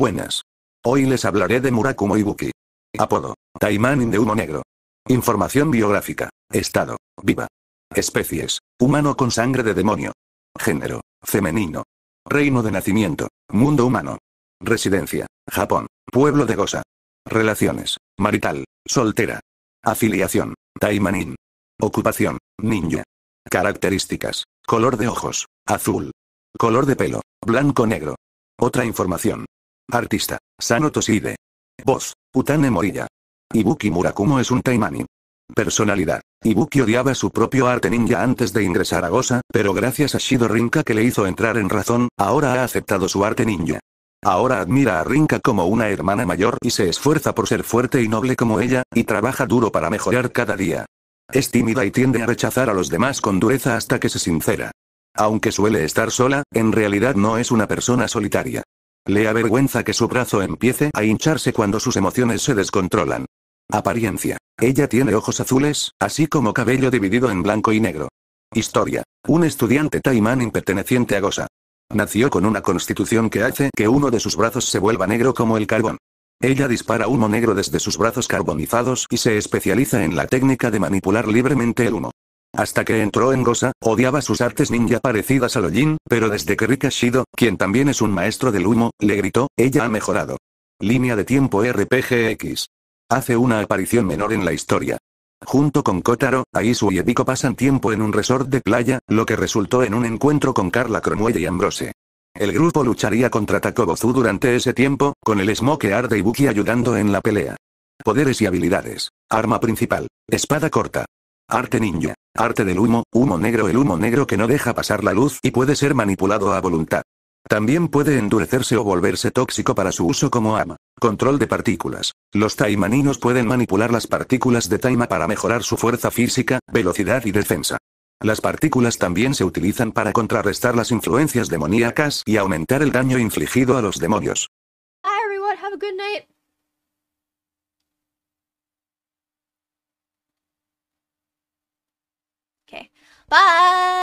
Buenas. Hoy les hablaré de Murakumo Ibuki. Apodo. Taimanin de humo negro. Información biográfica. Estado. Viva. Especies. Humano con sangre de demonio. Género. Femenino. Reino de nacimiento. Mundo humano. Residencia. Japón. Pueblo de Gosa. Relaciones. Marital. Soltera. Afiliación. Taimanin. Ocupación. Ninja. Características. Color de ojos. Azul. Color de pelo. Blanco-negro. Otra información. Artista. Sano Voz. Utane Morilla. Ibuki Murakumo es un Taimani. Personalidad. Ibuki odiaba su propio arte ninja antes de ingresar a Gosa, pero gracias a Shido Rinka que le hizo entrar en razón, ahora ha aceptado su arte ninja. Ahora admira a Rinka como una hermana mayor y se esfuerza por ser fuerte y noble como ella, y trabaja duro para mejorar cada día. Es tímida y tiende a rechazar a los demás con dureza hasta que se sincera. Aunque suele estar sola, en realidad no es una persona solitaria. Le avergüenza que su brazo empiece a hincharse cuando sus emociones se descontrolan. Apariencia. Ella tiene ojos azules, así como cabello dividido en blanco y negro. Historia. Un estudiante taimán perteneciente a Gosa. Nació con una constitución que hace que uno de sus brazos se vuelva negro como el carbón. Ella dispara humo negro desde sus brazos carbonizados y se especializa en la técnica de manipular libremente el humo. Hasta que entró en Gosa, odiaba sus artes ninja parecidas a Lojin, pero desde que Rikashido, quien también es un maestro del humo, le gritó, ella ha mejorado. Línea de tiempo RPGX. Hace una aparición menor en la historia. Junto con Kotaro, Aisu y Ebiko pasan tiempo en un resort de playa, lo que resultó en un encuentro con Carla Cromwell y Ambrose. El grupo lucharía contra Takobozu durante ese tiempo, con el Smoke Arde y Buki ayudando en la pelea. Poderes y habilidades. Arma principal. Espada corta. Arte ninja. Arte del humo, humo negro El humo negro que no deja pasar la luz y puede ser manipulado a voluntad. También puede endurecerse o volverse tóxico para su uso como ama. Control de partículas. Los taimaninos pueden manipular las partículas de taima para mejorar su fuerza física, velocidad y defensa. Las partículas también se utilizan para contrarrestar las influencias demoníacas y aumentar el daño infligido a los demonios. Bye!